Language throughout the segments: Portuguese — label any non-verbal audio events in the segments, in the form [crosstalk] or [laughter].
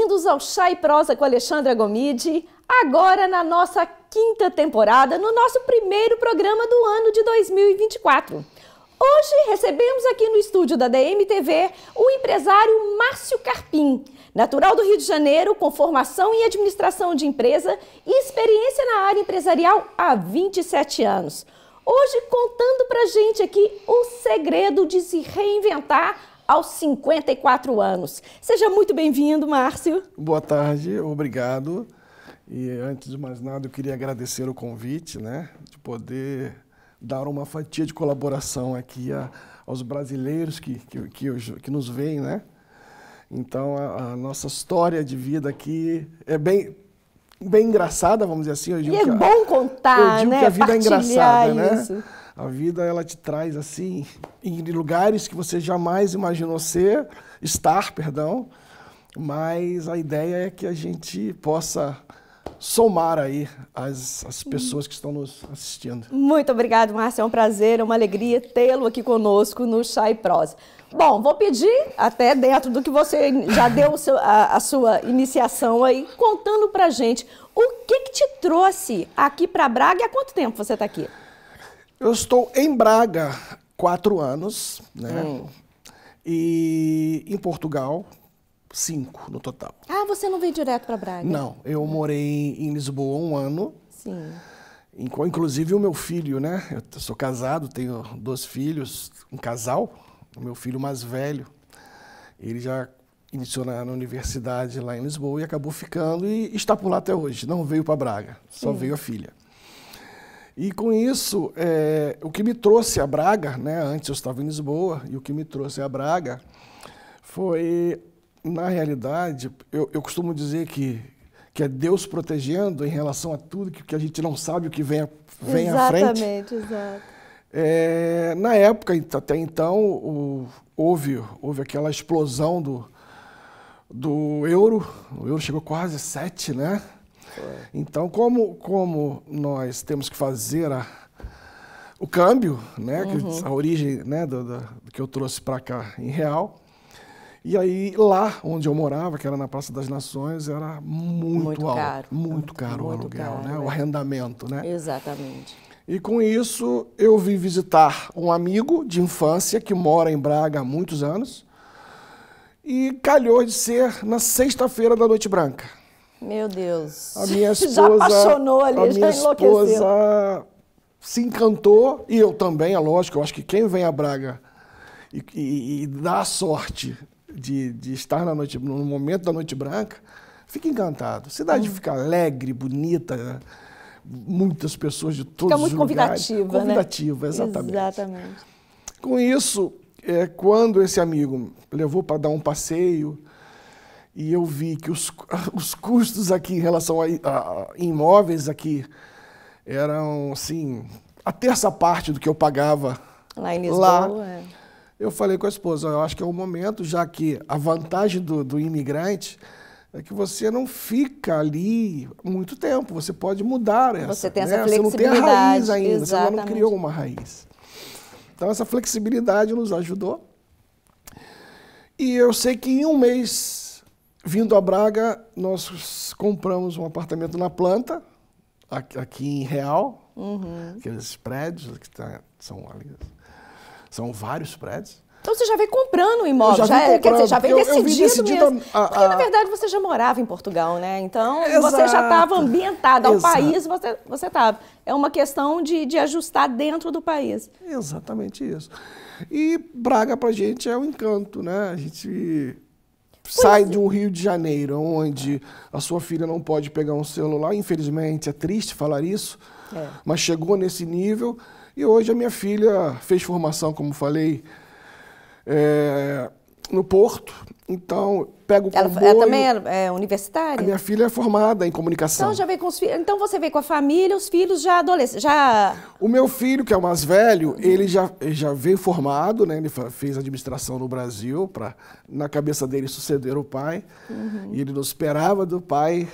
Bem-vindos ao Chá e Prosa com Alexandra Gomide, agora na nossa quinta temporada, no nosso primeiro programa do ano de 2024. Hoje recebemos aqui no estúdio da DMTV o empresário Márcio Carpim, natural do Rio de Janeiro, com formação em administração de empresa e experiência na área empresarial há 27 anos. Hoje contando pra gente aqui o segredo de se reinventar aos 54 anos. Seja muito bem-vindo, Márcio. Boa tarde, obrigado. E antes de mais nada, eu queria agradecer o convite, né, de poder dar uma fatia de colaboração aqui a, aos brasileiros que, que, que, que nos veem, né? Então, a, a, nossa história de vida aqui é bem, bem engraçada, vamos dizer assim. Eu e é bom contar, eu digo né? Que a vida Partilhar é engraçada, né. isso. né? A vida ela te traz assim em lugares que você jamais imaginou ser, estar, perdão. Mas a ideia é que a gente possa somar aí as, as pessoas que estão nos assistindo. Muito obrigado, Márcio. É um prazer, é uma alegria tê-lo aqui conosco no Chai e Prosa. Bom, vou pedir, até dentro do que você já deu seu, a, a, sua iniciação aí, contando pra gente o que, que te trouxe aqui para Braga e há quanto tempo você está aqui? Eu estou em Braga quatro anos, né? Hum. E em Portugal, cinco no total. Ah, você não veio direto para Braga? Não, eu morei em Lisboa um ano. Sim. Inclusive o meu filho, né? Eu sou casado, tenho dois filhos, um casal. O meu filho mais velho, ele já iniciou na, universidade lá em Lisboa e acabou ficando e está por lá até hoje. Não veio para Braga, só Sim. Hum. veio a filha. E com isso, é, o que me trouxe a Braga, né, antes eu estava em Lisboa, e o que me trouxe a Braga foi, na realidade, eu, eu costumo dizer que, que é Deus protegendo em relação a tudo que, que a gente não sabe o que vem, vem à frente. Exatamente, exato. É, na época, até então, o, houve, houve aquela explosão do, do euro. O euro chegou quase a 7, né? É. Então, como, como nós temos que fazer a, o câmbio, né, uhum. a origem né, do, do, do que eu trouxe para cá em real, e aí, lá onde eu morava, que era na Praça das Nações, era muito, muito alto. Caro. Muito, muito caro muito o aluguel, caro, né? É. O arrendamento, né? Exatamente. E com isso, eu vim visitar um amigo de infância que mora em Braga há muitos anos. E calhou de ser na sexta-feira da Noite Branca. Meu Deus. A minha [laughs] esposa. já apaixonou ali, a minha já Esposa se encantou, e eu também, é lógico, eu acho que quem vem a Braga e, e, e dá a sorte de, de, estar na noite, no momento da Noite Branca, fica encantado. Cidade hum. fica alegre, bonita, né? muitas pessoas de todos os lugares. Fica muito convidativa, né? Convidativa, né? exatamente. Exatamente. Com isso, é, quando esse amigo levou para dar um passeio, e eu vi que os, [laughs] os custos aqui em relação a, a, imóveis aqui eram, assim, a terça parte do que eu pagava lá. Em Lisboa, lá. É. Eu falei com a esposa, eu acho que é o momento, já que a vantagem do, do imigrante é que você não fica ali muito tempo, você pode mudar essa. Você tem né? essa né? flexibilidade. Você não tem a raiz ainda, exatamente. você não criou uma raiz. Então essa flexibilidade nos ajudou. E eu sei que em um mês Vindo a Braga, nós compramos um apartamento na planta, aqui em Real, uhum. aqueles prédios que tá, são são vários prédios. Então você já vem comprando o imóvel, já, é, quer dizer, já vem decidido, decidido mesmo. A, a, porque na verdade você já morava em Portugal, né? Então exato, você já estava ambientado ao exato. país, você você estava. É uma questão de, de ajustar dentro do país. Exatamente isso. E Braga para gente é um encanto, né? A gente sai de um Rio de Janeiro, onde a sua filha não pode pegar um celular, infelizmente, é triste falar isso, é. mas chegou nesse nível. E hoje a minha filha fez formação, como falei, é, no Porto, então pego o comboio. Ela, ela é também é, é, universitária? A minha filha é formada em comunicação. Então, já veio com os filhos. Então você veio com a família, os filhos já adolescentes, já... O meu filho, que é o mais velho, ele já, já veio formado, né? Ele fez administração no Brasil, para na cabeça dele suceder o pai. Uhum. E ele não esperava do pai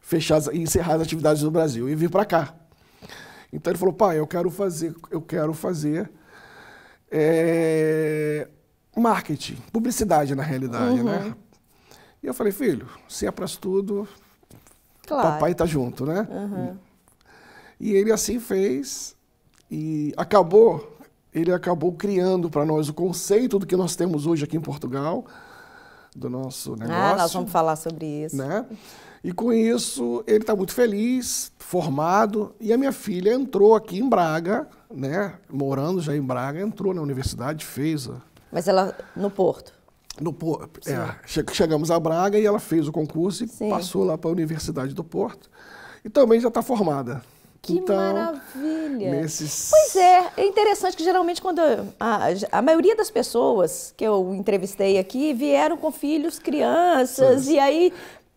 fechar e encerrar as atividades no Brasil e vir para cá. Então ele falou, pai, eu quero fazer, eu quero fazer é, marketing, publicidade na realidade, né? uhum. né? E eu falei, filho, se é para tudo, claro. papai tá junto, né? Uhum. E ele assim fez e acabou, ele acabou criando para nós o conceito do que nós temos hoje aqui em Portugal, do nosso ah, negócio. Ah, nós vamos falar sobre isso. Né? E com isso, ele está muito feliz, formado, e a minha filha entrou aqui em Braga, né? morando já em Braga, entrou na universidade, fez a mas ela no Porto? No Porto. É, chegamos a Braga e ela fez o concurso e Sim. passou lá para a Universidade do Porto. E também já está formada. Que então, maravilha! Nesses... Pois é, é interessante que geralmente quando a, a maioria das pessoas que eu entrevistei aqui vieram com filhos, crianças, Sim. e aí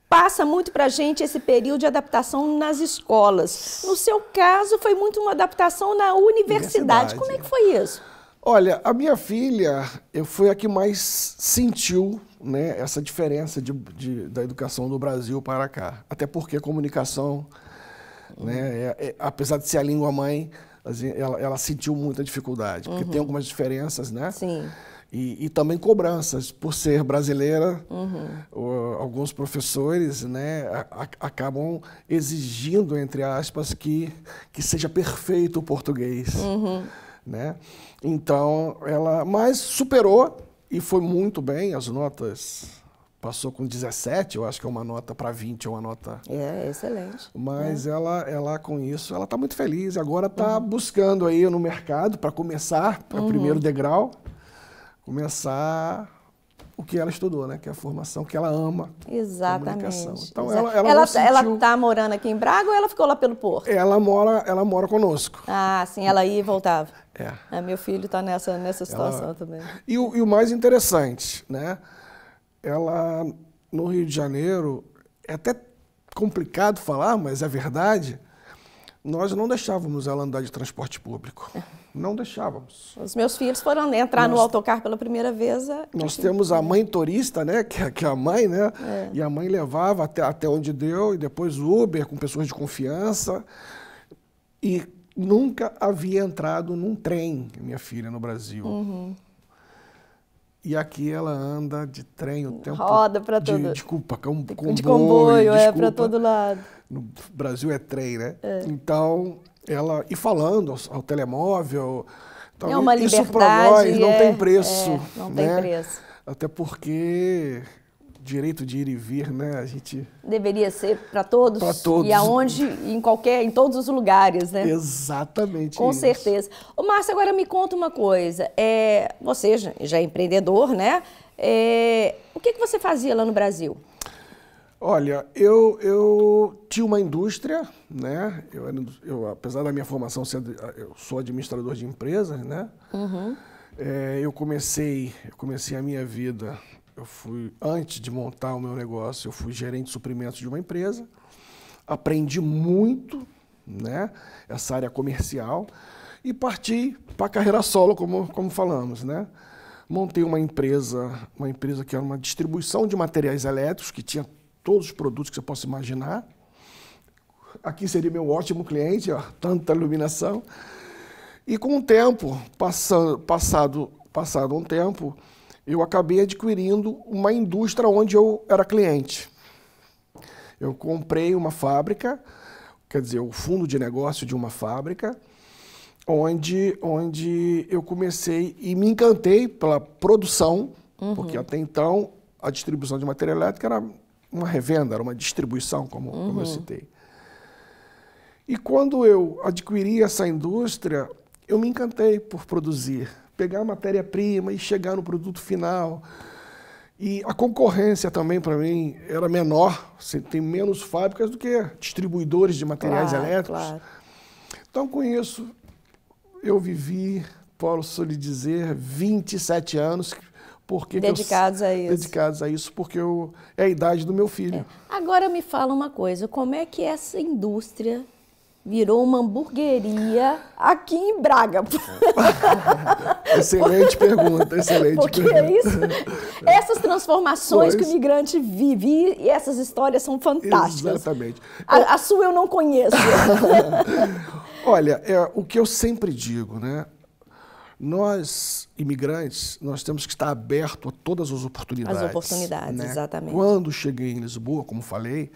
passa muito para a gente esse período de adaptação nas escolas. No seu caso, foi muito uma adaptação na universidade. universidade. Como é que foi isso? Olha, a minha filha foi a que mais sentiu né, essa diferença de, de, da educação do Brasil para cá. Até porque a comunicação, uhum. né, é, é, apesar de ser a língua mãe, assim, ela, ela sentiu muita dificuldade, porque uhum. tem algumas diferenças, né? Sim. E, e, também cobranças por ser brasileira uhum. alguns professores né a, a, acabam exigindo entre aspas que que seja perfeito o português uhum. Né? Então, ela. Mas superou e foi muito bem as notas. Passou com 17, eu acho que é uma nota para 20, é uma nota. É, excelente. Né? Mas é. ela, ela com isso, ela está muito feliz. Agora está uhum. buscando aí no mercado para começar, para o uhum. primeiro degrau, começar o que ela estudou, né? Que é a formação que ela ama. Exatamente. Comunicação. Então ela ela está sentiu... Tá morando aqui em Braga ou ela ficou lá pelo Porto? Ela mora ela mora conosco. Ah, sim, ela ia e voltava. É. é meu filho está nessa nessa situação ela... também. E o, e o mais interessante, né? Ela no Rio de Janeiro é até complicado falar, mas é verdade nós não deixávamos ela andar de transporte público. Não deixávamos. Os meus filhos foram né, entrar nós, no autocarro pela primeira vez. A... É, nós temos a né? mãe turista, né? Que, é, que é a mãe, né? É. E a mãe levava até, até onde deu, e depois Uber com pessoas de confiança. E nunca havia entrado num trem, minha filha, no Brasil. Uhum. E aqui ela anda de trem o tempo. Roda para todo. De, desculpa, com, de comboio. De comboio, é, desculpa. é, para todo lado. No Brasil é trem, né? É. Então, ela. E falando ao, telemóvel. Então, é uma liberdade. Isso para nós não é, tem preço. É, não tem né? preço. Até porque direito de ir e vir, né? A gente deveria ser para todos, para todos e aonde, em qualquer, em todos os lugares, né? Exatamente. Com isso. certeza. O Márcio, agora me conta uma coisa. É, você já, já é empreendedor, né? É, o que, que você fazia lá no Brasil? Olha, eu, eu tinha uma indústria, né? Eu, era, eu apesar da minha formação ser, eu sou administrador de empresas, né? Uhum. É, eu comecei, eu comecei a minha vida eu fui, antes de montar o meu negócio, eu fui gerente de suprimentos de uma empresa. Aprendi muito, né? Essa área comercial. E parti para a carreira solo, como, como falamos, né? Montei uma empresa, uma empresa que era uma distribuição de materiais elétricos, que tinha todos os produtos que você possa imaginar. Aqui seria meu ótimo cliente, ó, tanta iluminação. E com o tempo, passando, passado, passado um tempo, eu acabei adquirindo uma indústria onde eu era cliente. Eu comprei uma fábrica, quer dizer, o fundo de negócio de uma fábrica, onde, onde eu comecei e me encantei pela produção, uhum. porque até então a distribuição de matéria elétrica era uma revenda, era uma distribuição, como, uhum. como eu uhum. citei. E quando eu adquiri essa indústria, eu me encantei por produzir, pegar a matéria-prima e chegar no produto final. E a concorrência também, para mim, era menor. Você tem menos fábricas do que distribuidores de materiais claro, elétricos. Claro. Então, com isso, eu vivi, posso lhe dizer, 27 anos. Porque dedicados eu, a isso. Dedicados a isso, porque eu, é a idade do meu filho. É. Agora me fala uma coisa, como é que é essa indústria virou uma hamburgueria aqui em Braga? [laughs] excelente pergunta, excelente Porque é pergunta. Isso, essas transformações pois. que o migrante vive e essas histórias são fantásticas. Exatamente. A, a sua eu não conheço. [laughs] Olha, é, o que eu sempre digo, né? Nós, imigrantes, nós temos que estar aberto a todas as oportunidades. As oportunidades, né? exatamente. Quando cheguei em Lisboa, como falei,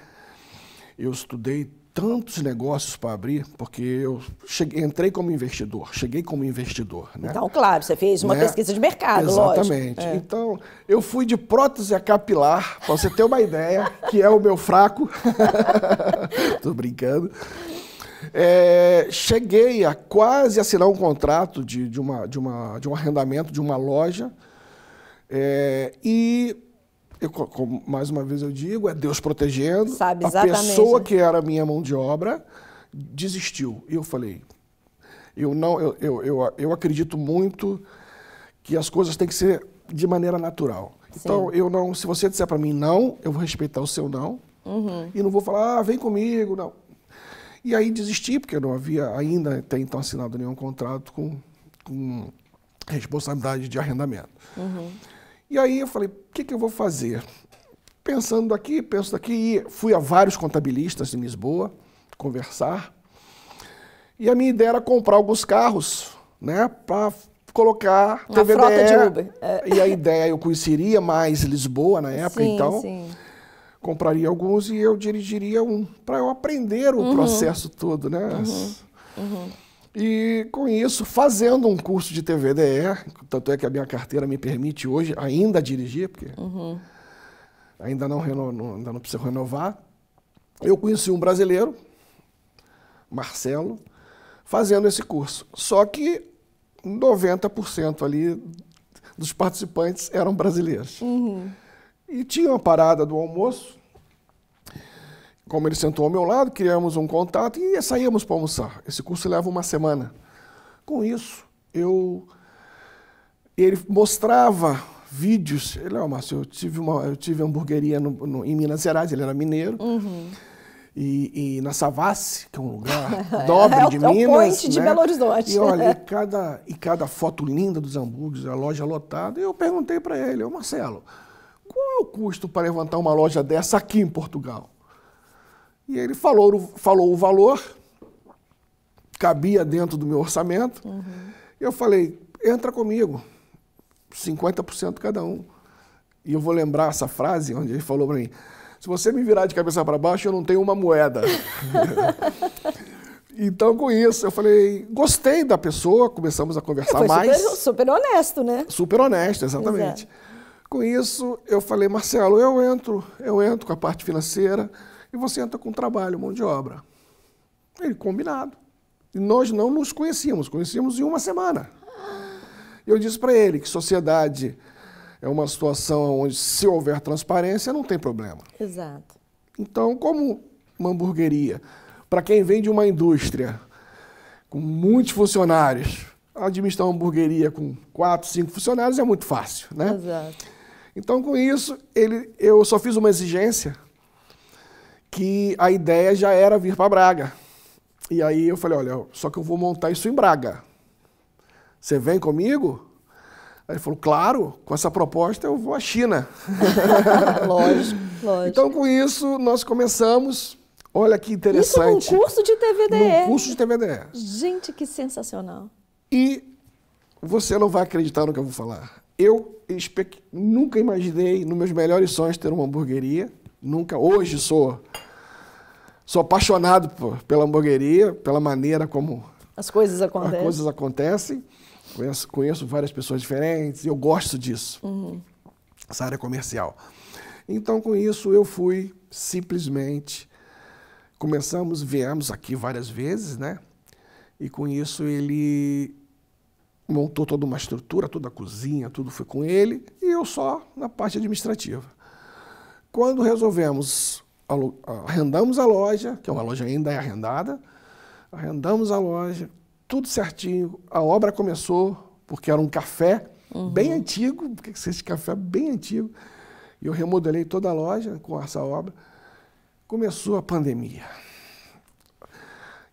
eu estudei tantos negócios para abrir, porque eu cheguei, entrei como investidor, cheguei como investidor. Né? Então, claro, você fez uma né? pesquisa de mercado, Exatamente. Lógico. É. Então, eu fui de prótese a capilar, para você ter uma ideia, [laughs] que é o meu fraco. [laughs] Tô brincando. É, cheguei a quase assinar um contrato de, de, uma, de, uma, de um arrendamento de uma loja é, e eu, como mais uma vez eu digo, é Deus protegendo. Sabe, a pessoa que era minha mão de obra desistiu. E eu falei, eu não, eu, eu, eu, eu, acredito muito que as coisas têm que ser de maneira natural. Sim. Então eu não, se você disser para mim não, eu vou respeitar o seu não uhum. e não vou falar, ah, vem comigo, não. E aí desisti porque eu não havia ainda até então assinado nenhum contrato com, com responsabilidade de arrendamento. Uhum. E aí eu falei, o que, que eu vou fazer? Pensando aqui penso daqui, e fui a vários contabilistas em Lisboa conversar. E a minha ideia era comprar alguns carros, né, para colocar na TVDE, frota de Uber. É. E a ideia, eu conheceria mais Lisboa na época, sim, então sim. compraria alguns e eu dirigiria um, para eu aprender o uhum. processo todo, né? Uhum. Uhum. E com isso, fazendo um curso de TVDE, tanto é que a minha carteira me permite hoje ainda dirigir, porque uhum. ainda, não reno, ainda não preciso renovar, eu conheci um brasileiro, Marcelo, fazendo esse curso. Só que 90% ali dos participantes eram brasileiros. Uhum. E tinha uma parada do almoço, como ele sentou ao meu lado, criamos um contato e saímos para almoçar. Esse curso leva uma semana. Com isso, eu ele mostrava vídeos. Ele, oh, Márcio, eu tive uma eu tive hamburgueria no, no, em Minas Gerais, ele era mineiro. Uhum. E, e, na Savassi, que é um lugar dobre [laughs] é, é de é Minas. É o né? de Belo Horizonte. E olha, e [laughs] cada, e cada foto linda dos hambúrgueres, a loja lotada. E eu perguntei para ele, ô Marcelo, qual é o custo para levantar uma loja dessa aqui em Portugal? E ele falou, falou o valor, cabia dentro do meu orçamento. Uhum. Eu falei, entra comigo, 50% cada um. E eu vou lembrar essa frase onde ele falou para mim, se você me virar de cabeça para baixo, eu não tenho uma moeda. [laughs] Então, com isso, eu falei, gostei da pessoa, começamos a conversar Foi mais. Super, super honesto, né? Super honesto, exatamente. Exato. Com isso, eu falei, Marcelo, eu entro, eu entro com a parte financeira e você entra com trabalho, mão de obra. Ele, combinado. E nós não nos conhecíamos, conhecíamos em uma semana. Eu disse para ele que sociedade é uma situação onde, se houver transparência, não tem problema. Exato. Então, como uma hamburgueria, para quem vem de uma indústria com muitos funcionários, administrar uma hamburgueria com quatro, cinco funcionários é muito fácil, né? Exato. Então, com isso, ele, eu só fiz uma exigência que a ideia já era vir para Braga. E aí eu falei, olha, só que eu vou montar isso em Braga. Você vem comigo? Aí ele falou, claro, com essa proposta eu vou à China. [laughs] lógico, lógico. Então, com isso, nós começamos. Olha que interessante. Isso num curso de TVDE. Num curso de TVDE. Gente, que sensacional. E você não vai acreditar no que eu vou falar. Eu nunca imaginei, nos meus melhores sonhos, ter uma hamburgueria. Nunca, hoje sou, sou apaixonado por, pela hamburgueria, pela maneira como as coisas acontecem. As coisas acontecem. Conheço, conheço várias pessoas diferentes, eu gosto disso, uhum. essa área comercial. Então, com isso, eu fui simplesmente. Começamos, viemos aqui várias vezes, né? E com isso ele montou toda uma estrutura, toda a cozinha, tudo foi com ele, e eu só na parte administrativa. Quando resolvemos, arrendamos a loja, que é uma loja ainda é arrendada, arrendamos a loja, tudo certinho, a obra começou, porque era um café uhum. bem antigo, porque esse café é bem antigo, e eu remodelei toda a loja com essa obra. Começou a pandemia.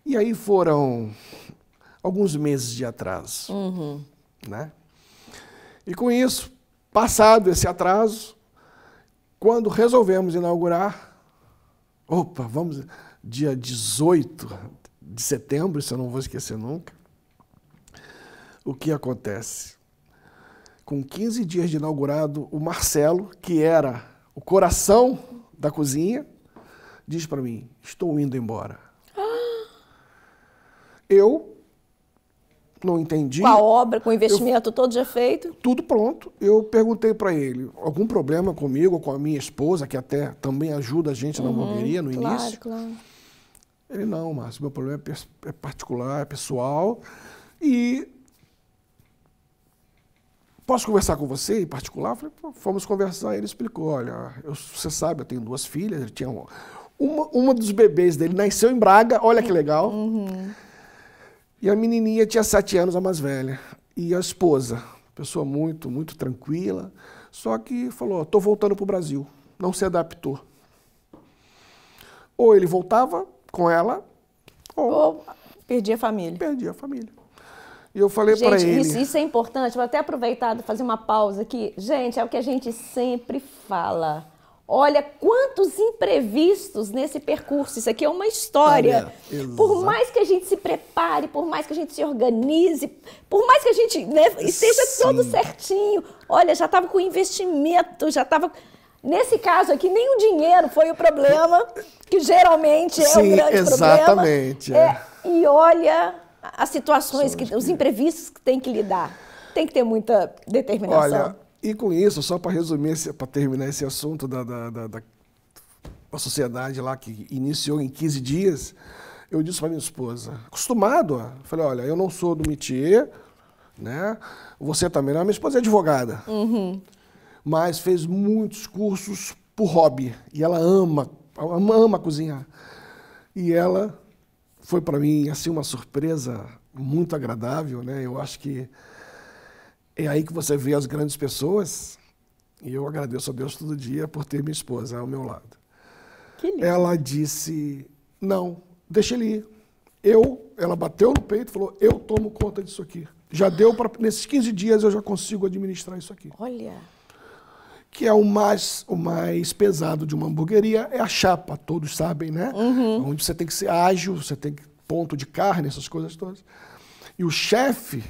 E aí foram alguns meses de atraso. Uhum. Né? E com isso, passado esse atraso, quando resolvemos inaugurar, opa, vamos, dia 18 de setembro, isso eu não vou esquecer nunca, o que acontece? Com 15 dias de inaugurado, o Marcelo, que era o coração da cozinha, diz para mim: Estou indo embora. [gasps] Eu não entendi. Com a obra, com o investimento eu, todo já feito? Tudo pronto. Eu perguntei para ele, algum problema comigo, com a minha esposa, que até também ajuda a gente uhum, na hamburgueria no início? Claro, claro. Ele, não, Márcio, meu problema é, é particular, é pessoal. E posso conversar com você em particular? Falei, fomos conversar, ele explicou, olha, eu, você sabe, eu tenho duas filhas, ele tinha uma, uma, uma dos bebês dele nasceu em Braga, olha que legal. Uhum. E a menininha tinha sete anos, a mais velha. E a esposa, pessoa muito, muito tranquila, só que falou, estou voltando para o Brasil. Não se adaptou. Ou ele voltava com ela, ou... ou perdia a família. Perdia a família. E eu falei para ele. Isso, isso é importante. Vou até aproveitar e fazer uma pausa aqui. Gente, é o que a gente sempre fala. Olha quantos imprevistos nesse percurso. Isso aqui é uma história. Olha, por mais que a gente se prepare, por mais que a gente se organize, por mais que a gente né, esteja Sim. todo certinho. Olha, já estava com investimento, já estava. Nesse caso aqui, nem o dinheiro foi o problema, que geralmente é Sim, o grande exatamente, problema. Exatamente. É. É, e olha as situações, que, os imprevistos que tem que lidar. Tem que ter muita determinação. Olha, e com isso, só para resumir, para terminar esse assunto da, da, da, da sociedade lá que iniciou em 15 dias, eu disse para minha esposa, acostumado, falei, olha, eu não sou do métier, né? Você também não, minha esposa é advogada. Uhum. Mas fez muitos cursos por hobby e ela ama, ama, ama cozinhar. E ela foi para mim assim uma surpresa muito agradável, né? Eu acho que é aí que você vê as grandes pessoas. E eu agradeço a Deus todo dia por ter minha esposa ao meu lado. Ela disse: Não, deixa ele ir. Eu, ela bateu no peito e falou: Eu tomo conta disso aqui. Já deu para. Nesses 15 dias eu já consigo administrar isso aqui. Olha. Que é o mais, o mais pesado de uma hamburgueria, é a chapa, todos sabem, né? Uhum. Onde você tem que ser ágil, você tem ponto de carne, essas coisas todas. E o chefe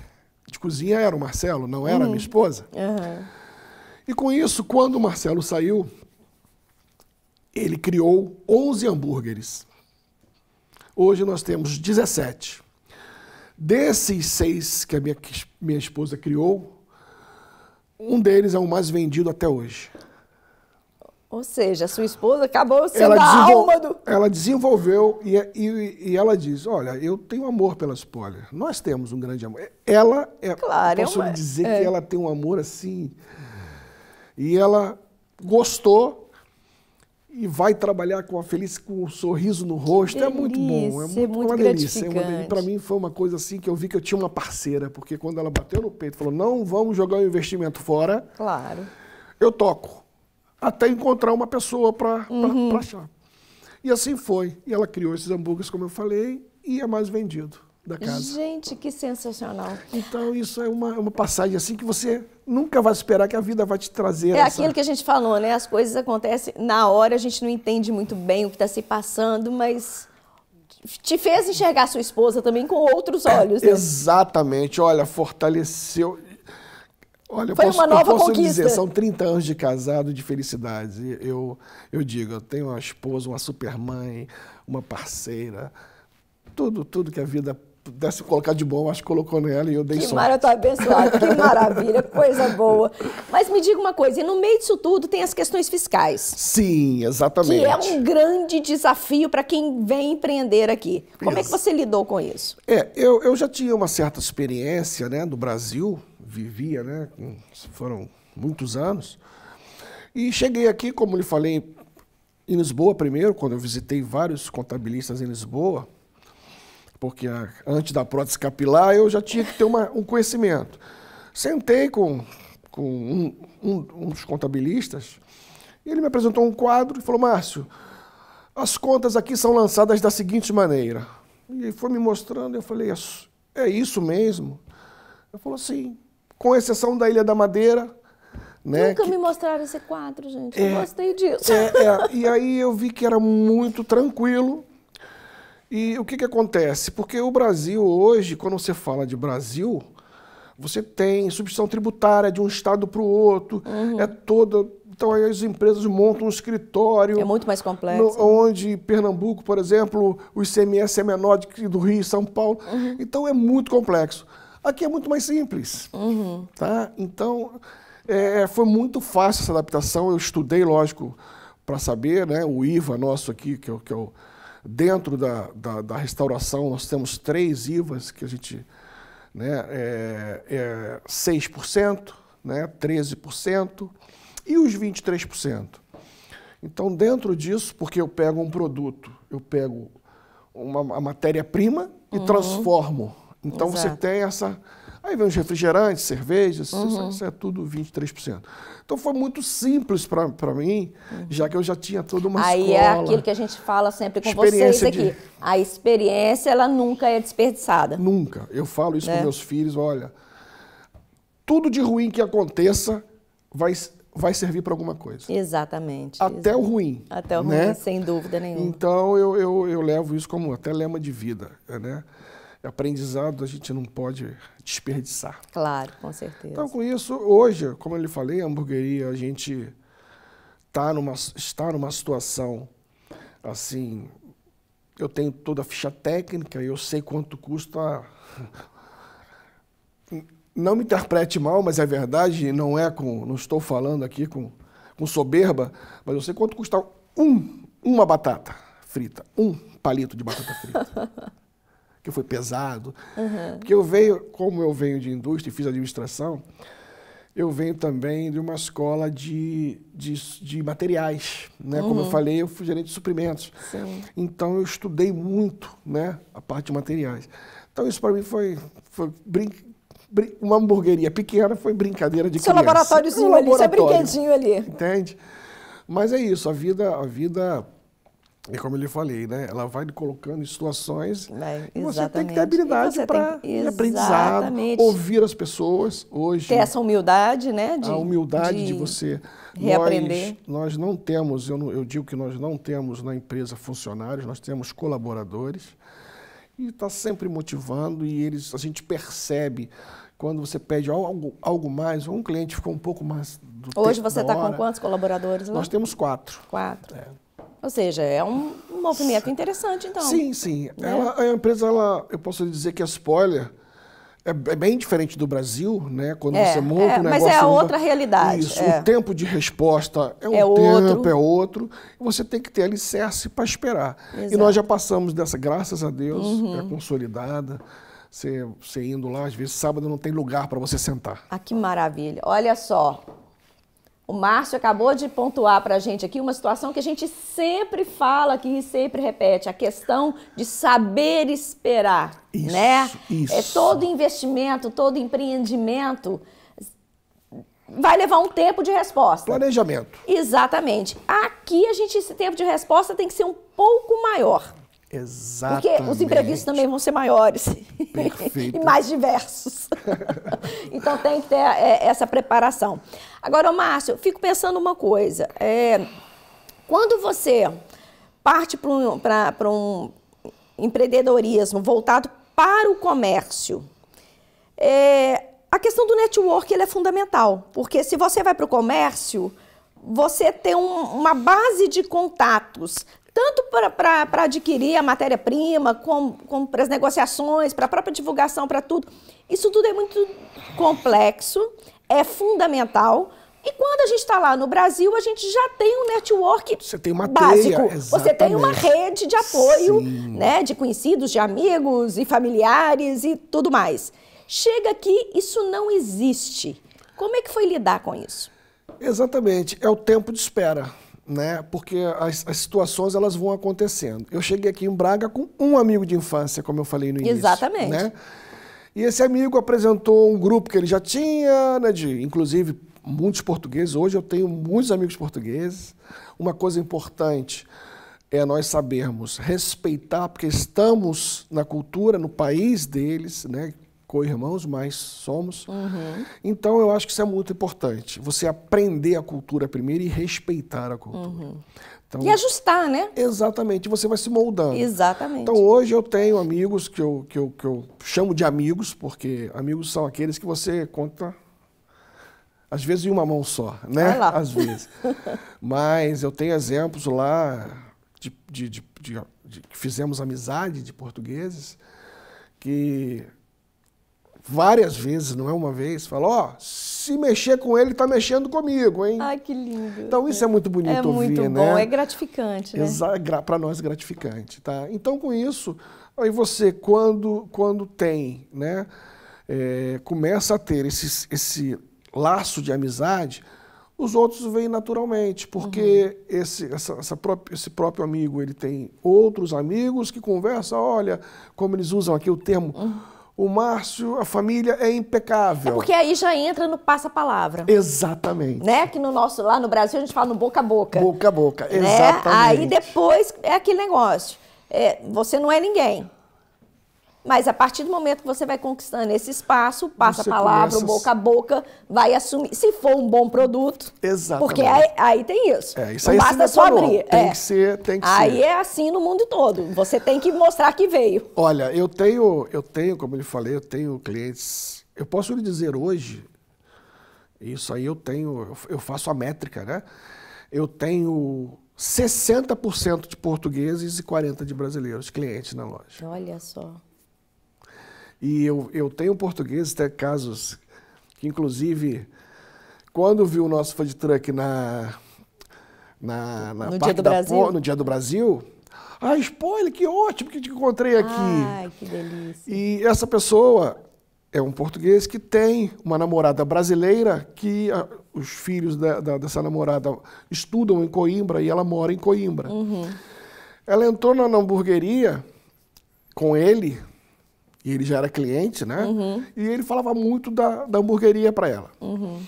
de cozinha era o Marcelo, não era uhum. a minha uhum. esposa. Uhum. E com isso, quando o Marcelo saiu, ele criou 11 hambúrgueres. Hoje nós temos 17. Desses seis que a minha, minha esposa criou, um deles é o mais vendido até hoje. Ou seja sua esposa acabou sendo a alma do... Ela desenvolveu e, é, e, e, ela diz, olha, eu tenho amor pela spoiler. Nós temos um grande amor. Ela é... Claro, é posso é uma... dizer é. que ela tem um amor assim... E ela gostou e vai trabalhar com a feliz com um sorriso no rosto. Delícia, é muito bom. É muito, é muito uma delícia. É Para mim foi uma coisa assim que eu vi que eu tinha uma parceira. Porque quando ela bateu no peito e falou, não vamos jogar o investimento fora... Claro. Eu toco até encontrar uma pessoa para uhum. achar. E assim foi. E ela criou esses hambúrgueres, como eu falei, e é mais vendido da casa. Gente, que sensacional. Então, isso é uma, uma passagem assim que você nunca vai esperar que a vida vai te trazer. É essa... aquilo que a gente falou, né? As coisas acontecem na hora, a gente não entende muito bem o que está se passando, mas te fez enxergar sua esposa também com outros é, olhos. É, né? Exatamente. Olha, fortaleceu. Olha, Foi posso, uma nova eu posso conquista. dizer, são 30 anos de casado de felicidade. Eu, eu digo, eu tenho uma esposa, uma super mãe, uma parceira, tudo, tudo que a vida pudesse colocar de bom, acho que colocou nela e eu dei que sorte. Que eu tô abençoado, que [laughs] maravilha, coisa boa. Mas me diga uma coisa, e no meio disso tudo tem as questões fiscais. Sim, exatamente. Que é um grande desafio para quem vem empreender aqui. Como isso. é que você lidou com isso? É, eu, eu já tinha uma certa experiência, né, no Brasil, vivia, né? Foram muitos anos. E cheguei aqui, como lhe falei, em Lisboa primeiro, quando eu visitei vários contabilistas em Lisboa, porque antes da prótese capilar eu já tinha que ter uma, um conhecimento. Sentei com, com um, um, um dos contabilistas, e ele me apresentou um quadro e falou, Márcio, as contas aqui são lançadas da seguinte maneira. E foi me mostrando, eu falei, é, é isso mesmo? Ele falou, sim com exceção da Ilha da Madeira. Né? Nunca que... me mostraram esse quadro, gente. É, eu gostei disso. É, é. E aí eu vi que era muito tranquilo. E o que, que acontece? Porque o Brasil hoje, quando você fala de Brasil, você tem substituição tributária de um estado para o outro, uhum. é toda. Então aí as empresas montam um escritório. É muito mais complexo. No, né? Onde Pernambuco, por exemplo, o ICMS é menor do que do Rio e São Paulo. Uhum. Então é muito complexo. Aqui é muito mais simples, uhum. tá? Então, é, foi muito fácil essa adaptação. Eu estudei, lógico, para saber, né? O IVA nosso aqui, que é o... Que é o dentro da, da, da, restauração, nós temos três IVAs que a gente... Né, é, é 6%, né, 13% e os 23%. Então, dentro disso, porque eu pego um produto, eu pego uma, matéria-prima e uhum. transformo então Exato. você tem essa. Aí vem os refrigerantes, cervejas, uhum. isso, isso, é tudo 23%. Então foi muito simples para mim, uhum. já que eu já tinha toda uma Aí é escola. Aí é aquilo que a gente fala sempre com vocês aqui. De... A experiência, ela nunca é desperdiçada. Nunca. Eu falo isso é. com né? meus filhos, olha, tudo de ruim que aconteça vai, vai servir para alguma coisa. Exatamente. Até exatamente. o ruim. Até o né? ruim, né? sem dúvida nenhuma. Então eu, eu, eu levo isso como até lema de vida, né? É aprendizado a gente não pode desperdiçar. Claro, com certeza. Então, com isso, hoje, como eu lhe falei, a hamburgueria, a gente tá numa, está numa situação assim. Eu tenho toda a ficha técnica, eu sei quanto custa. Não me interprete mal, mas é verdade, não é com. Não estou falando aqui com, com soberba, mas eu sei quanto custa um, uma batata frita, um palito de batata frita. [laughs] que foi pesado. Uhum. Porque eu venho, como eu venho de indústria e fiz administração, eu venho também de uma escola de, de, de materiais, né? Uhum. Como eu uhum. falei, eu fui gerente de suprimentos. Sim. Então eu estudei muito, né, a parte de materiais. Então isso para mim foi, foi brin uma hamburgueria pequena foi brincadeira de Seu criança. laboratóriozinho um ali, isso é brinquedinho ali. Entende? Mas é isso, a vida, a vida e é como eu lhe falei, né? Ela vai colocando em situações é, e você tem que ter habilidade para aprendizado, ouvir as pessoas hoje. Ter essa humildade, né? De, a humildade de, de você. Reaprender. Nós, nós não temos, eu, eu digo que nós não temos na empresa funcionários, nós temos colaboradores. E está sempre motivando e eles, a gente percebe quando você pede algo, algo mais, ou um cliente ficou um pouco mais do Hoje você está com quantos colaboradores? Nós temos quatro. Quatro. É, ou seja, é um, movimento interessante, então. Sim, sim. Né? Ela, a empresa, ela, eu posso dizer que a spoiler é, é bem diferente do Brasil, né? Quando é, você monta é, um negócio... Mas é outra muda, realidade. Isso, é. o tempo de resposta é um é tempo, outro. é outro. Você tem que ter alicerce para esperar. Exato. E nós já passamos dessa, graças a Deus, uhum. é consolidada. Você, você indo lá, às vezes sábado não tem lugar para você sentar. Ah, que maravilha. Olha só, o Márcio acabou de pontuar para a gente aqui uma situação que a gente sempre fala aqui e sempre repete, a questão de saber esperar, isso, né? É isso. É todo investimento, todo empreendimento vai levar um tempo de resposta. Planejamento. Exatamente. Aqui a gente esse tempo de resposta tem que ser um pouco maior. Exatamente. Porque os imprevistos também vão ser maiores [laughs] e mais diversos. [laughs] então tem que ter é, essa preparação. Agora, Márcio, fico pensando uma coisa. É, quando você parte para um, um, empreendedorismo voltado para o comércio, é, a questão do network ele é fundamental. Porque se você vai para o comércio, você tem um, uma base de contatos tanto para adquirir a matéria-prima, como, como para as negociações, para a própria divulgação, para tudo. Isso tudo é muito complexo, é fundamental. E quando a gente está lá no Brasil, a gente já tem um network Você tem uma básico. Teia, Você tem uma rede de apoio, Sim. né, de conhecidos, de amigos e familiares e tudo mais. Chega aqui, isso não existe. Como é que foi lidar com isso? Exatamente, é o tempo de espera né? Porque as, as, situações elas vão acontecendo. Eu cheguei aqui em Braga com um amigo de infância, como eu falei no início. Exatamente. Né? E esse amigo apresentou um grupo que ele já tinha, né, de, inclusive muitos portugueses. Hoje eu tenho muitos amigos portugueses. Uma coisa importante é nós sabermos respeitar, porque estamos na cultura, no país deles, né? co-irmãos, mas somos. Uhum. Então eu acho que isso é muito importante. Você aprender a cultura primeiro e respeitar a cultura. Uhum. Então, e ajustar, né? Exatamente, você vai se moldando. Exatamente. Então hoje eu tenho amigos que eu, que eu, que eu chamo de amigos, porque amigos são aqueles que você conta às vezes em uma mão só, né? [laughs] Às vezes. Mas eu tenho exemplos lá de, de, de, de, que fizemos amizade de portugueses que várias vezes, não é uma vez, fala, ó, oh, se mexer com ele, tá mexendo comigo, hein? Ai, que lindo. Então isso é muito bonito é ouvir, muito bom, né? É gratificante, né? Para nós é gratificante, tá? Então com isso, aí você, quando, quando tem, né, é, começa a ter esse, esse laço de amizade, os outros vêm naturalmente, porque uhum. esse, essa, essa esse próprio amigo ele tem outros amigos que conversam, olha, como eles usam aqui o termo... Uhum o Márcio, a família é impecável. É porque aí já entra no passa-palavra. Exatamente. Né? Que no nosso, lá no Brasil a gente fala no boca a boca. Boca a boca, né? exatamente. Aí depois é aquele negócio. É, você não é ninguém. Mas a partir do momento que você vai conquistando esse espaço, passa a palavra, boca a boca, vai assumir. Se for um bom produto. Exatamente. Porque aí, aí tem isso. É, isso não aí é basta só abrir. Tem é. que ser, tem que aí ser. Aí é assim no mundo todo. Você tem que mostrar que veio. Olha, eu tenho, eu tenho, como eu falei, eu tenho clientes. Eu posso lhe dizer hoje, isso aí eu tenho, eu faço a métrica, né? Eu tenho 60% de portugueses e 40% de brasileiros, clientes na loja. Olha só. E eu, eu tenho português, até casos que, inclusive, quando viu o nosso food truck na, na, na no, dia do Brasil. Pô, no Dia do Brasil, ah, spoiler, que ótimo que te encontrei aqui. Ai, que delícia. E essa pessoa é um português que tem uma namorada brasileira que a, ah, os filhos da, da, dessa namorada estudam em Coimbra e ela mora em Coimbra. Uhum. Ela entrou na hamburgueria com ele, e ele já era cliente, né? Uhum. E ele falava muito da, da hamburgueria para ela. Uhum.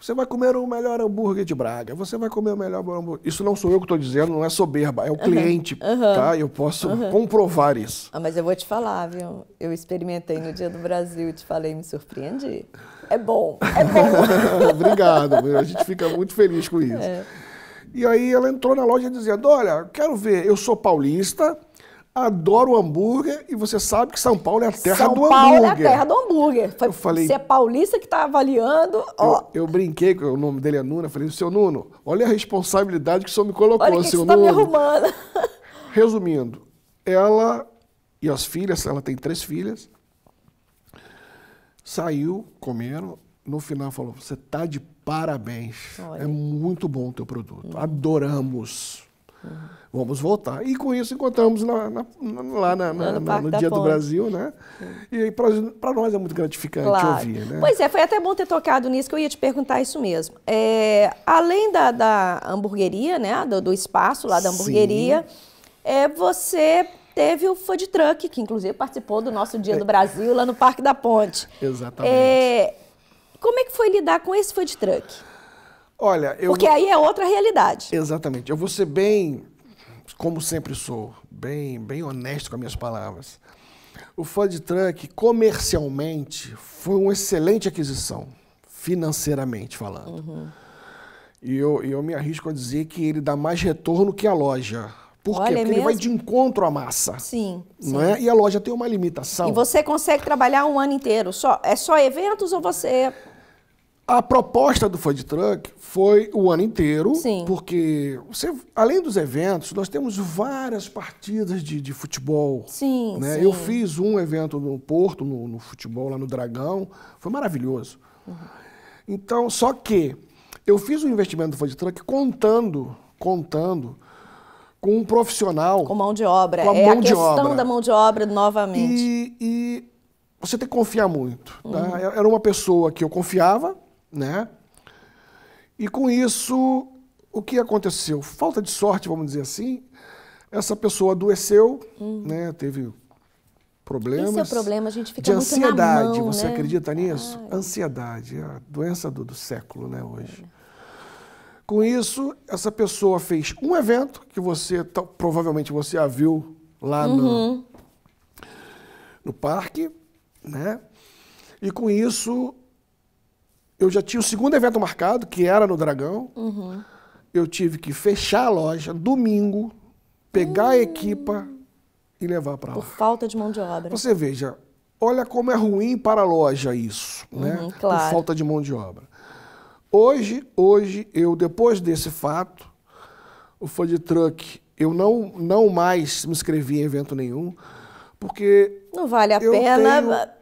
Você vai comer o melhor hambúrguer de Braga, você vai comer o melhor hambúrguer. Isso não sou eu que estou dizendo, não é soberba, é o cliente, uhum. tá? Eu posso comprovar isso. Ah, mas eu vou te falar, viu? Eu experimentei no Dia do Brasil e te falei, me surpreendi. É bom, é bom. [laughs] Obrigado, a gente fica muito feliz com isso. É. E aí ela entrou na loja dizendo, olha, quero ver, eu sou paulista, adoro hambúrguer e você sabe que São Paulo é a terra São do hambúrguer. São Paulo é a terra do hambúrguer. Foi, eu falei, você é paulista que está avaliando. Ó. Eu, eu brinquei com o nome dele é Nuno, eu falei, seu Nuno, olha a responsabilidade que o senhor me colocou, olha que seu que você tá Nuno. me arrumando. [laughs] Resumindo, ela e as filhas, ela tem três filhas, saiu, comeram, no final falou, você tá de parabéns. É olha. É muito bom o teu produto. Adoramos. Vamos voltar. E com isso encontramos lá, na, lá na, no, no Dia Ponte. do Brasil, né? É. E para nós é muito gratificante claro. ouvir, né? Pois é, foi até bom ter tocado nisso, que eu ia te perguntar isso mesmo. É, além da, da hamburgueria, né? Do, do espaço lá da hamburgueria, é, você teve o food truck, que inclusive participou do nosso Dia do é. Brasil lá no Parque da Ponte. Exatamente. É, como é que foi lidar com esse food truck? Olha, eu. Porque vou... aí é outra realidade. Exatamente. Eu vou ser bem, como sempre sou, bem, bem honesto com as minhas palavras. O Ford Truck, comercialmente, foi uma excelente aquisição, financeiramente falando. Uhum. E eu, eu me arrisco a dizer que ele dá mais retorno que a loja. Por Olha, quê? É Porque é ele vai de encontro à massa. Sim. Não sim. É? E a loja tem uma limitação. E você consegue trabalhar um ano inteiro? Só, é só eventos ou você a proposta do Food Truck foi o ano inteiro, Sim. porque você, além dos eventos, nós temos várias partidas de, de futebol. Sim, né? sim. Eu fiz um evento no Porto, no, no futebol, lá no Dragão. Foi maravilhoso. Uhum. Então, só que eu fiz o um investimento do Food Truck contando, contando com um profissional. Com mão de obra. Com a é mão a de obra. questão da mão de obra novamente. E, e você tem que confiar muito. Né? Uhum. Era uma pessoa que eu confiava, né? E com isso, o que aconteceu? Falta de sorte, vamos dizer assim, essa pessoa adoeceu, hum. né? Teve problemas. Esse é o problema, a gente fica de ansiedade. Mão, você né? acredita nisso? Ai. Ansiedade, é a doença do, do século, né, é. hoje. É. Com isso, essa pessoa fez um evento que você provavelmente você a viu lá uhum. no, no parque, né? E com isso eu já tinha o segundo evento marcado, que era no Dragão. Uhum. Eu tive que fechar a loja domingo, pegar uhum. a hum. equipa e levar para lá. Por falta de mão de obra. Você veja, olha como é ruim para a loja isso, uhum, né? Claro. Por falta de mão de obra. Hoje, hoje eu depois desse fato, o food truck, eu não não mais me inscrevi em evento nenhum, porque não vale a pena tenho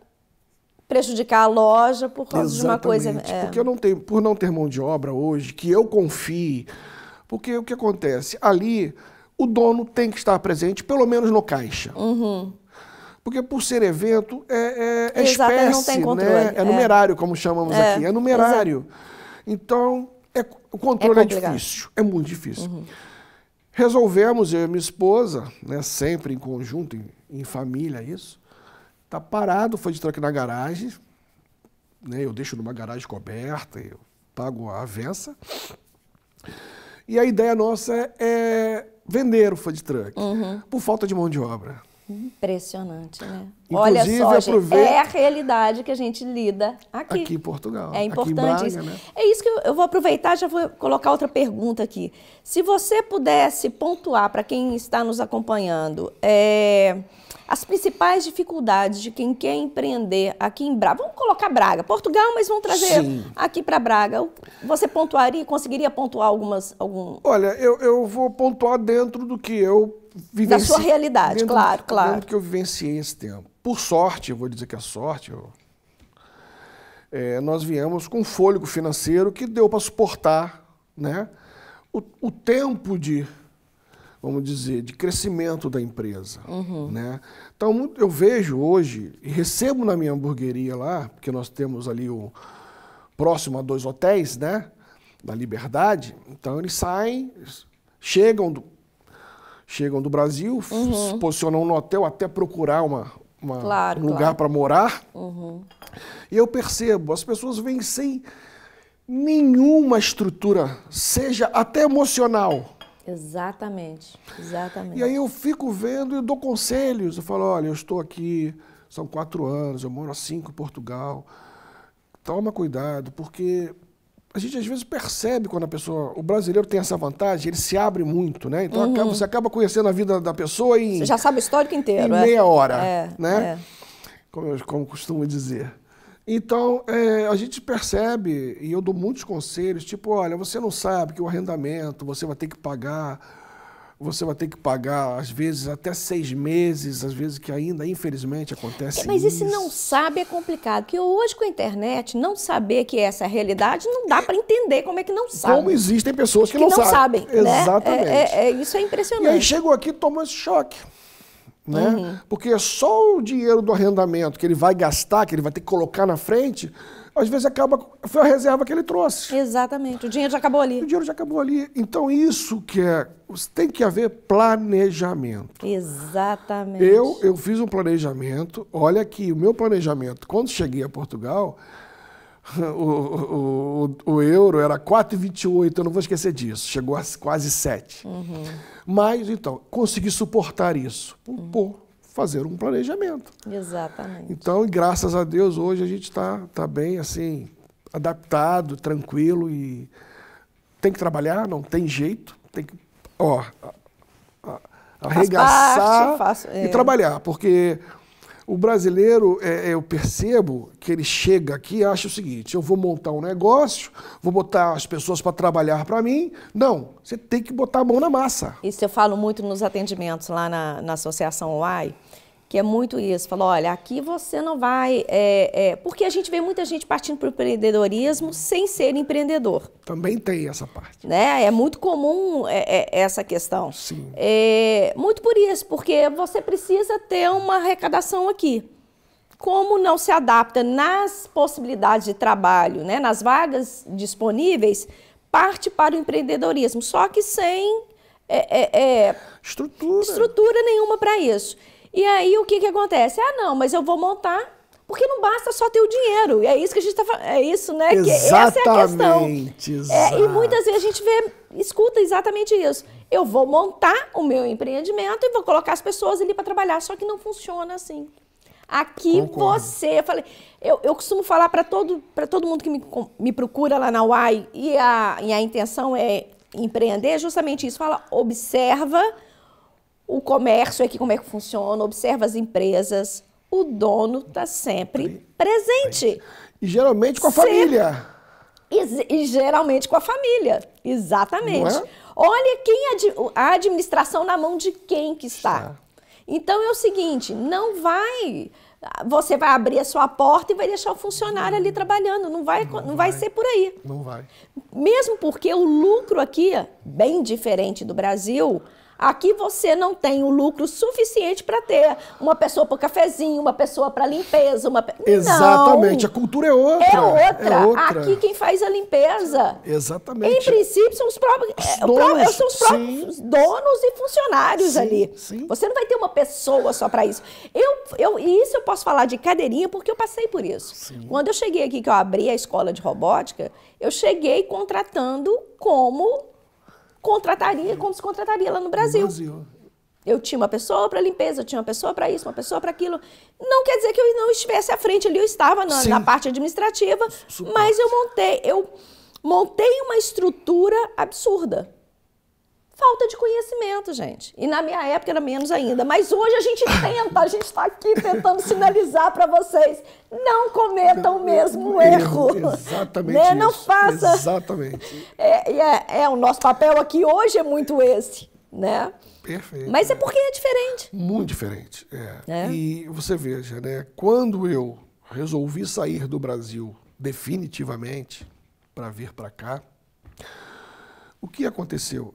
prejudicar a loja por causa Exatamente, de uma coisa. É... Porque eu não tenho, por não ter mão de obra hoje, que eu confie, porque o que acontece? Ali o dono tem que estar presente, pelo menos no caixa. Uhum. Porque por ser evento, é, é, é Exato, espécie, não tem né? controle. né? É, é numerário, como chamamos é. aqui. É numerário. Exato. Então, é, o controle é, é difícil. É muito difícil. Uhum. Resolvemos, eu e minha esposa, né, sempre em conjunto, em, em família, isso, Tá parado, foi de troca na garagem. Né? Eu deixo numa garagem coberta, eu pago a avença. E a ideia nossa é, é vender o food truck, uhum. por falta de mão de obra. Impressionante, né? Inclusive, Olha só, aproveita... gente, é a realidade que a gente lida aqui. Aqui em Portugal. É importante Braga, isso. Né? É isso que eu vou aproveitar, já vou colocar outra pergunta aqui. Se você pudesse pontuar para quem está nos acompanhando é, as principais dificuldades de quem quer empreender aqui em Braga, vamos colocar Braga, Portugal, mas vamos trazer Sim. aqui para Braga. Você pontuaria, conseguiria pontuar algumas? Algum... Olha, eu, eu vou pontuar dentro do que eu vivenci... da sua realidade, claro, claro. Dentro que eu vivenciei esse tempo. Por sorte, eu vou dizer que é sorte, eu... é, nós viemos com um fôlego financeiro que deu para suportar né, o, o, tempo de, vamos dizer, de crescimento da empresa. Uhum. Né? Então, eu vejo hoje, e recebo na minha hamburgueria lá, porque nós temos ali o próximo a dois hotéis, né? Da Liberdade. Então, eles saem, chegam do, chegam do Brasil, uhum. se posicionam no hotel até procurar uma, uma claro, um lugar claro. para morar. Uhum. E eu percebo, as pessoas vêm sem nenhuma estrutura, seja até emocional. Exatamente, exatamente. E aí eu fico vendo e dou conselhos. Eu falo, olha, eu estou aqui, são quatro anos, eu moro há cinco em Portugal. Toma cuidado, porque a gente às vezes percebe quando a pessoa. O brasileiro tem essa vantagem, ele se abre muito, né? Então uhum. acaba, você acaba conhecendo a vida da pessoa em. Você já sabe o histórico inteiro. Em é? meia hora. É, né? É. Como, eu, como costumo dizer. Então, é, a gente percebe, e eu dou muitos conselhos, tipo, olha, você não sabe que o arrendamento você vai ter que pagar você vai ter que pagar, às vezes, até seis meses, às vezes que ainda, infelizmente, acontece Mas isso. esse não sabe é complicado, porque hoje com a internet, não saber que é essa é a realidade, não dá para entender como é que não sabe. Como existem pessoas que, que não, não, sabem. sabem né? Exatamente. É, é, é isso é impressionante. E aí chegou aqui e tomou esse choque. Né? Uhum. Porque é só o dinheiro do arrendamento que ele vai gastar, que ele vai ter que colocar na frente, às vezes acaba. Foi a reserva que ele trouxe. Exatamente. O dinheiro já acabou ali. O dinheiro já acabou ali. Então, isso que é. Tem que haver planejamento. Exatamente. Eu, eu fiz um planejamento. Olha aqui, o meu planejamento, quando cheguei a Portugal, [laughs] o, o, o, euro era 4,28, eu não vou esquecer disso. Chegou a quase 7. Uhum. Mas, então, consegui suportar isso. Um uhum fazer um planejamento. Exatamente. Então, graças a Deus, hoje a gente está tá bem, assim, adaptado, tranquilo e tem que trabalhar, não tem jeito, tem que, ó, arregaçar parte, faço, é. e trabalhar, porque o brasileiro, é, é, eu percebo que ele chega aqui e acha o seguinte: eu vou montar um negócio, vou botar as pessoas para trabalhar para mim. Não, você tem que botar a mão na massa. Isso eu falo muito nos atendimentos lá na, na Associação UAI que é muito isso. Falou, olha, aqui você não vai. É, é, porque a gente vê muita gente partindo para o empreendedorismo sem ser empreendedor. Também tem essa parte. Né? É muito comum é, é essa questão. Sim. É, muito por isso, porque você precisa ter uma arrecadação aqui. Como não se adapta nas possibilidades de trabalho, né, nas vagas disponíveis, parte para o empreendedorismo, só que sem é, estrutura. estrutura nenhuma para isso. E aí o que, que acontece? Ah, não, mas eu vou montar porque não basta só ter o dinheiro. E é isso que a gente está falando. É isso, né? Exatamente. Que essa é a questão. É, e muitas vezes a gente vê, escuta exatamente isso. Eu vou montar o meu empreendimento e vou colocar as pessoas ali para trabalhar, só que não funciona assim. Aqui Concordo. você, eu falei, eu, eu costumo falar para todo, todo mundo que me, me procura lá na UAI e a, e a intenção é empreender, justamente isso. Fala, observa o comércio aqui, como é que funciona, observa as empresas. O dono está sempre presente. E geralmente com a família. E, e, geralmente com a família. Exatamente. É? Olha quem a administração na mão de quem que está. Então é o seguinte, não vai você vai abrir a sua porta e vai deixar o funcionário ali trabalhando. Não vai, não, não vai, ser por aí. Não vai. Mesmo porque o lucro aqui, é bem diferente do Brasil, Aqui você não tem o lucro suficiente para ter uma pessoa para cafezinho, uma pessoa para limpeza, uma Exatamente, não. a cultura é outra. É, é outra. É outra. Aqui quem faz a limpeza. Exatamente. Em princípio são os próprios, os é, donos, são os próprios donos e funcionários sim, ali. Sim. Você não vai ter uma pessoa só para isso. Eu, eu, e isso eu posso falar de cadeirinha porque eu passei por isso. Sim. Quando eu cheguei aqui que eu abri a escola de robótica, eu cheguei contratando como contrataria como se contrataria lá no Brasil. No Brasil. Eu tinha uma pessoa para limpeza, eu tinha uma pessoa para isso, uma pessoa para aquilo. Não quer dizer que eu não estivesse à frente ali, eu estava na, na parte administrativa, Super. mas eu montei, eu montei uma estrutura absurda. Falta de conhecimento, gente. E na minha época era menos ainda. Mas hoje a gente tenta, a gente está aqui tentando sinalizar para vocês: não cometam o mesmo erro. erro. Exatamente. Né? Não faça. Exatamente. É, é, é, o nosso papel aqui hoje é muito esse, né? Perfeito. Mas é porque é diferente. Muito diferente. É. é. E você veja, né? Quando eu resolvi sair do Brasil definitivamente para vir para cá, o que aconteceu?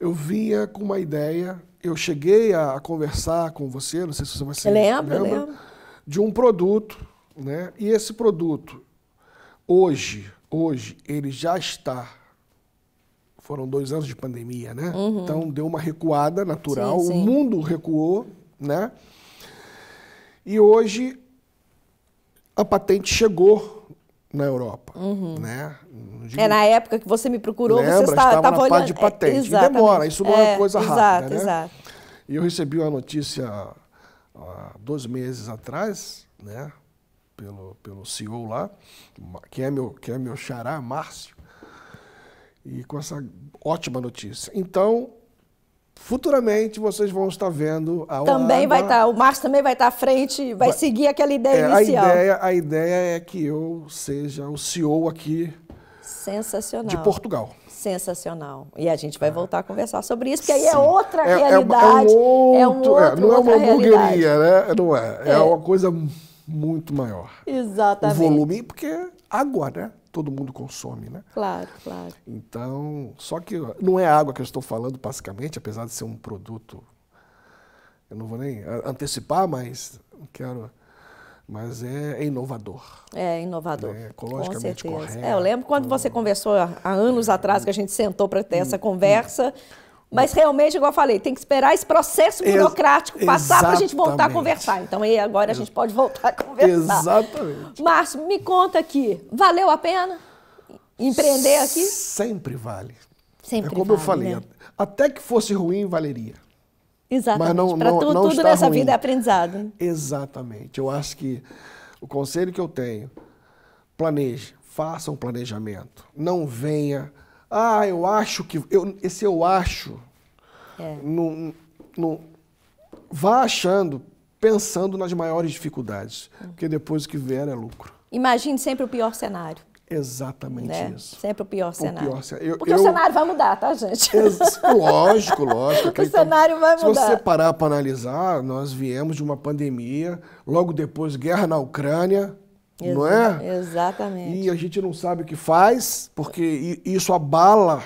eu vinha com uma ideia, eu cheguei a, a conversar com você, não sei se você vai se lembra, lembra, lembra, de um produto, né? E esse produto, hoje, hoje, ele já está foram dois anos de pandemia, né? Uhum. Então deu uma recuada natural, sim, sim. o mundo recuou, né? E hoje a patente chegou na Europa, uhum. né? Digo, é na época que você me procurou, lembra, você estava, estava na parte de patente. É, demora, isso não é, é coisa exato, rápida, né? Exato. E eu recebi uma notícia há ah, dois meses atrás, né? Pelo, pelo CEO lá, que é meu, que é meu xará, Márcio, e com essa ótima notícia. Então, Futuramente vocês vão estar vendo a Holanda. Também vai estar, tá, o Márcio também vai estar tá à frente, vai, vai seguir aquela ideia é, inicial. A ideia, a ideia é que eu seja o CEO aqui Sensacional. De Portugal. Sensacional. E a gente vai é. voltar a conversar sobre isso, porque aí é outra é, é, é, realidade. É, um outro, é um outro, não é uma hamburgueria, né? Não é. É, uma coisa muito maior. Exatamente. O volume, porque água, né? todo mundo consome, né? Claro, claro. Então, só que não é água que eu estou falando, basicamente, apesar de ser um produto. Eu não vou nem antecipar, mas não quero. Mas é, é, inovador. É inovador. É Ecologicamente Com certeza. Correto. É, eu lembro quando você conversou há anos é, atrás, que a gente sentou para ter hum, essa hum. conversa. É mas realmente, igual eu falei, tem que esperar esse processo burocrático Ex passar para a gente voltar a conversar. Então, aí agora a gente pode voltar a conversar. Exatamente. Márcio, me conta aqui, valeu a pena empreender aqui? Sempre vale. Sempre é como vale, eu falei, né? até que fosse ruim, valeria. Exatamente. Mas não, pra não, tu, não tudo nessa ruim. vida é aprendizado. Exatamente. Eu acho que o conselho que eu tenho, planeje, faça um planejamento. Não venha ah, eu acho que. Eu, esse eu acho. É. No, no, vá achando, pensando nas maiores dificuldades. Uhum. Porque depois o que vier é lucro. Imagine sempre o pior cenário. Exatamente né? isso. Sempre o pior o cenário. Pior cenário. Eu, Porque eu... o cenário vai mudar, tá, gente? [laughs] Ex lógico, lógico. [laughs] o então, cenário vai mudar. Se você parar para analisar, nós viemos de uma pandemia, logo depois guerra na Ucrânia, Exa não é? Exatamente. E a gente não sabe o que faz, porque isso abala,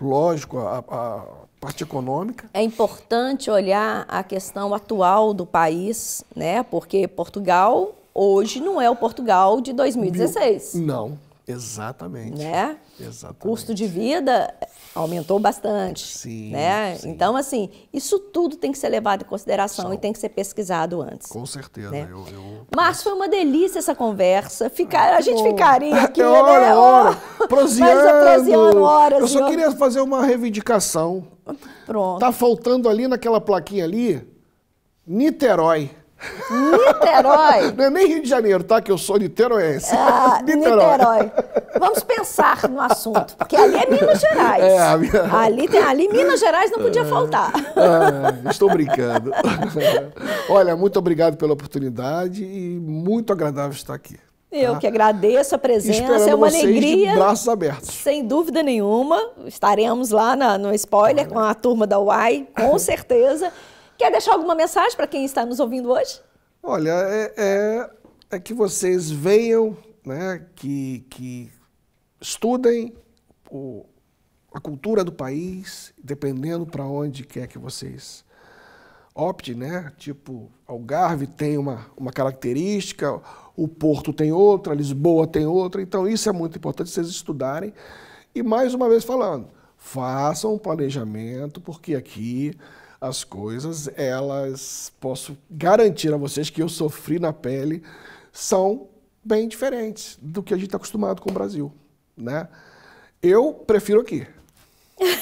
lógico, a, a parte econômica. É importante olhar a questão atual do país, né? Porque Portugal hoje não é o Portugal de 2016. Não, exatamente. Né? Exatamente. Custo de vida aumentou bastante, sim, né? Sim. Então, assim, isso tudo tem que ser levado em consideração Só. e tem que ser pesquisado antes. Com certeza. Né? Eu, eu... Mas foi uma delícia essa conversa. Ficar, ah, a gente ficaria [laughs] aqui, é né? hora, né? É hora. [laughs] horas. Eu só queria fazer uma reivindicação. Pronto. Tá faltando ali naquela plaquinha ali, Niterói. Niterói. [laughs] Não é nem Rio de Janeiro, tá? Que eu sou niteroense. Ah, [laughs] Niterói. Niterói. Vamos pensar no assunto, porque ali é Minas Gerais. [laughs] É, a minha... ali, tem, ali Minas Gerais não podia é. faltar. Ah, estou brincando. Olha, muito obrigado pela oportunidade e muito agradável estar aqui. Eu tá? que agradeço a presença, é Esperando é uma alegria. De braços abertos. Sem dúvida nenhuma. Estaremos lá na, no spoiler Olha. com a turma da UAI, com certeza. Quer deixar alguma mensagem para quem está nos ouvindo hoje? Olha, é, é, é que vocês venham, né, que, que estudem o, a cultura do país, dependendo para onde quer que vocês optem, né? Tipo, Algarve tem uma, uma característica, o Porto tem outra, Lisboa tem outra. Então, isso é muito importante vocês estudarem. E mais uma vez falando, façam um planejamento, porque aqui as coisas, elas posso garantir a vocês que eu sofri na pele, são bem diferentes do que a gente está acostumado com o Brasil, né? Eu prefiro aqui. [laughs]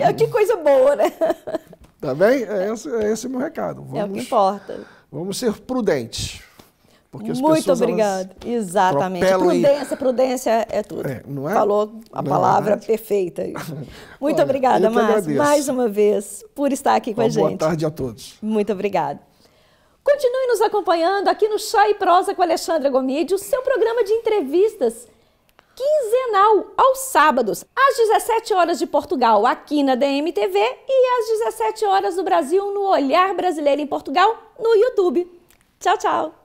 É que coisa boa, né? Tá bem? É esse, é esse o meu recado. Vamos, é o que importa. Vamos ser prudentes. Porque as Muito pessoas, obrigado. Exatamente. Prudência, e... prudência é tudo. É, não é? Falou a não é palavra é perfeita. [laughs] Muito Olha, obrigada, Márcio, mais uma vez, por estar aqui com uma a gente. Boa tarde a todos. Muito obrigada. Continue nos acompanhando aqui no Chá e Prosa com Alexandra Gomide, o seu programa de entrevistas quinzenal aos sábados, às 17 horas de Portugal, aqui na DMTV e às 17 horas do Brasil no Olhar Brasileiro em Portugal, no YouTube. Tchau, tchau.